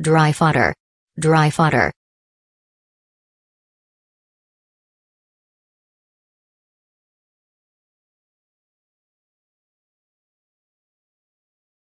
Dry fodder. Dry fodder.